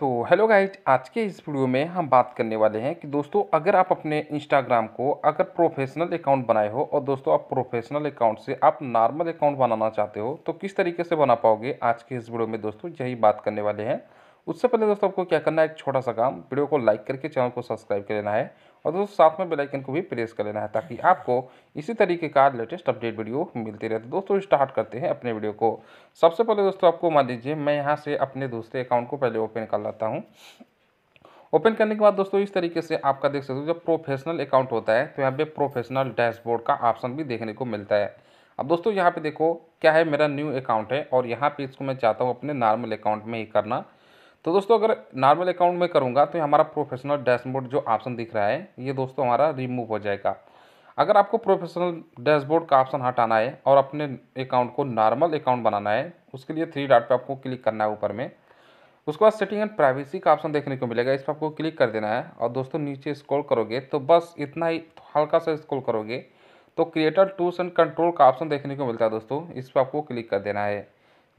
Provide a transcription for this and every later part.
तो hello guys आज के इस वीडियो में हम बात करने वाले हैं कि दोस्तों अगर आप अपने इंस्टाग्राम को अगर प्रोफेशनल अकाउंट बनाए हो और दोस्तों आप प्रोफेशनल अकाउंट से आप नॉर्मल अकाउंट बनाना चाहते हो तो किस तरीके से बना पाओगे आज के इस वीडियो में दोस्तों यही बात करने वाले हैं उससे पहले दोस्तों आपको क्या करना है एक छोटा सा काम वीडियो को लाइक करके चैनल को सब्सक्राइब कर लेना है और दोस्तों साथ में बेल आइकन को भी प्रेस कर लेना है ताकि आपको इसी तरीके का लेटेस्ट अपडेट वीडियो मिलते रहे तो दोस्तों स्टार्ट करते हैं अपने वीडियो को सबसे पहले दोस्तों आपको मान लीजिए मैं यहाँ से अपने दूसरे अकाउंट को पहले ओपन कर लाता हूँ ओपन करने के बाद दोस्तों इस तरीके से आपका देख सकते हो जब प्रोफेशनल अकाउंट होता है तो यहाँ पे प्रोफेशनल डैशबोर्ड का ऑप्शन भी देखने को मिलता है अब दोस्तों यहाँ पे देखो क्या है मेरा न्यू अकाउंट है और यहाँ पे इसको मैं चाहता हूँ अपने नॉर्मल अकाउंट में ही करना तो दोस्तों अगर नॉर्मल अकाउंट में करूँगा तो हमारा प्रोफेशनल डैशबोर्ड जो ऑप्शन दिख रहा है ये दोस्तों हमारा रिमूव हो जाएगा अगर आपको प्रोफेशनल डैशबोर्ड का ऑप्शन हटाना है और अपने अकाउंट को नॉर्मल अकाउंट बनाना है उसके लिए थ्री डॉट पर आपको क्लिक करना है ऊपर में उसके बाद सेटिंग एंड प्राइवेसी का ऑप्शन देखने को मिलेगा इस पर आपको क्लिक कर देना है और दोस्तों नीचे स्क्रॉल करोगे तो बस इतना ही हल्का सा स्क्रॉल करोगे तो क्रिएटर टूल्स एंड कंट्रोल का ऑप्शन देखने को मिलता है दोस्तों इस पर आपको क्लिक कर देना है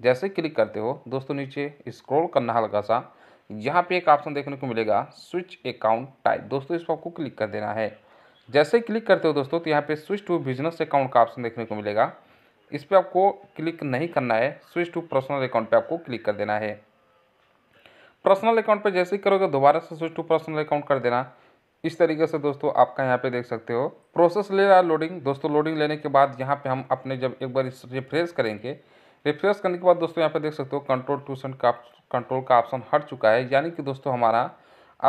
जैसे क्लिक करते हो दोस्तों नीचे स्क्रॉल करना हल्का सा यहाँ पे एक ऑप्शन देखने को मिलेगा स्विच अकाउंट टाइप दोस्तों इस पर आपको क्लिक कर देना है जैसे क्लिक करते हो दोस्तों तो यहाँ पे स्विच टू बिजनेस अकाउंट का ऑप्शन देखने को मिलेगा इस पर आपको क्लिक नहीं करना है स्विच टू पर्सनल अकाउंट पे आपको क्लिक कर देना है पर्सनल अकाउंट पे जैसे ही करोगे दोबारा से स्विच टू पर्सनल अकाउंट कर देना इस तरीके से दोस्तों आपका यहाँ पे देख सकते हो प्रोसेस ले रहा है लोडिंग दोस्तों लोडिंग लेने के बाद यहाँ पे हम अपने जब एक बार रिफ्रेश करेंगे रिफ्रेश करने के बाद दोस्तों यहाँ पे देख सकते हो कंट्रोल ट्यूशन का कंट्रोल का ऑप्शन हट चुका है यानी कि दोस्तों हमारा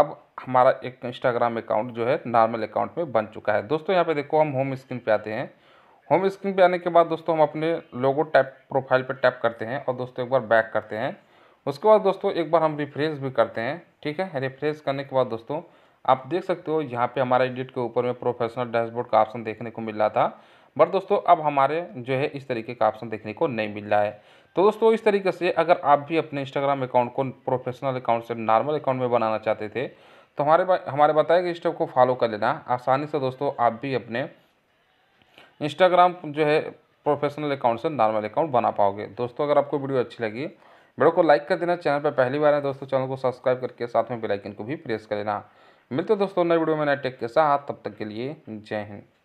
अब हमारा एक इंस्टाग्राम अकाउंट जो है नॉर्मल अकाउंट में बन चुका है दोस्तों यहाँ पे देखो हम होम स्क्रीन पे आते हैं होम स्क्रीन पे आने के बाद दोस्तों हम अपने लोगो टैप प्रोफाइल पे टैप करते हैं और दोस्तों एक बार बैक करते हैं उसके बाद दोस्तों एक बार हम रिफ्रेश भी करते हैं ठीक है रिफ्रेश करने के बाद दोस्तों आप देख सकते हो यहाँ पर हमारा एडिट के ऊपर में प्रोफेशनल डैशबोर्ड का ऑप्शन देखने को मिल रहा था बट दोस्तों अब हमारे जो है इस तरीके का ऑप्शन देखने को नहीं मिल रहा है तो दोस्तों इस तरीके से अगर आप भी अपने इंस्टाग्राम अकाउंट को प्रोफेशनल अकाउंट से नॉर्मल अकाउंट में बनाना चाहते थे तो हमारे हमारे बताए गए स्टेप को फॉलो कर लेना आसानी से दोस्तों आप भी अपने इंस्टाग्राम जो है प्रोफेशनल अकाउंट से नॉर्मल अकाउंट बना पाओगे दोस्तों अगर आपको वीडियो अच्छी लगी वीडियो को लाइक कर देना चैनल पर पहली बार है दोस्तों चैनल को सब्सक्राइब करके साथ में बेलाइकन को भी प्रेस कर लेना मिलते दोस्तों नए वीडियो में नए टेक के साथ तब तक के लिए जय हिंद